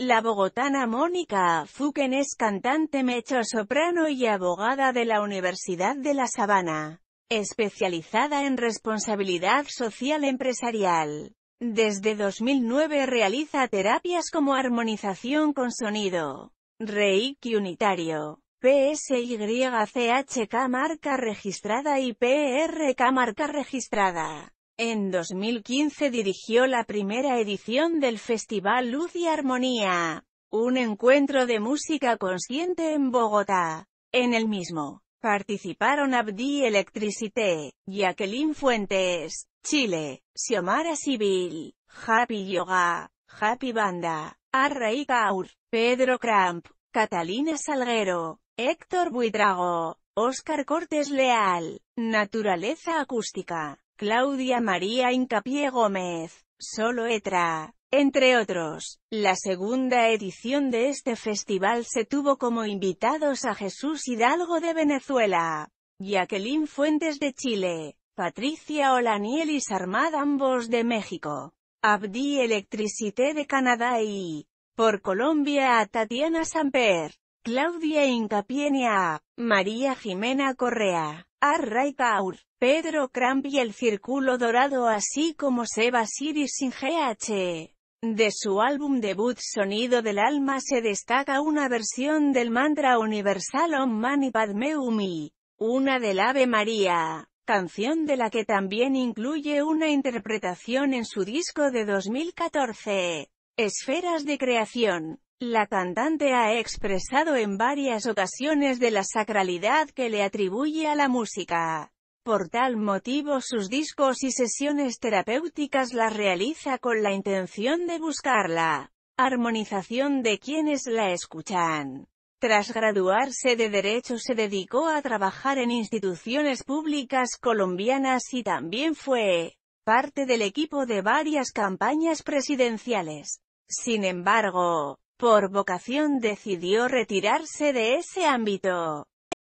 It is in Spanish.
La bogotana Mónica Azuquen es cantante mecho soprano y abogada de la Universidad de La Sabana, especializada en responsabilidad social empresarial. Desde 2009 realiza terapias como armonización con sonido, reiki unitario, PSYCHK marca registrada y PRK marca registrada. En 2015 dirigió la primera edición del Festival Luz y Armonía, un encuentro de música consciente en Bogotá. En el mismo, participaron Abdi Electricité, Jacqueline Fuentes, Chile, Xiomara Civil, Happy Yoga, Happy Banda, Array Caur, Pedro Cramp, Catalina Salguero, Héctor Buitrago, Oscar Cortés Leal, Naturaleza Acústica. Claudia María Incapié Gómez, Solo Etra, entre otros. La segunda edición de este festival se tuvo como invitados a Jesús Hidalgo de Venezuela, Jacqueline Fuentes de Chile, Patricia Olaniel y ambos de México, Abdi Electricité de Canadá y, por Colombia a Tatiana Samper, Claudia nia María Jimena Correa power Pedro Crampi el Círculo Dorado así como Seba Siri sin GH. De su álbum debut Sonido del Alma se destaca una versión del mantra universal Om Mani Padme una del Ave María, canción de la que también incluye una interpretación en su disco de 2014, Esferas de Creación. La cantante ha expresado en varias ocasiones de la sacralidad que le atribuye a la música. Por tal motivo sus discos y sesiones terapéuticas las realiza con la intención de buscar la armonización de quienes la escuchan. Tras graduarse de Derecho se dedicó a trabajar en instituciones públicas colombianas y también fue parte del equipo de varias campañas presidenciales. Sin embargo, por vocación decidió retirarse de ese ámbito.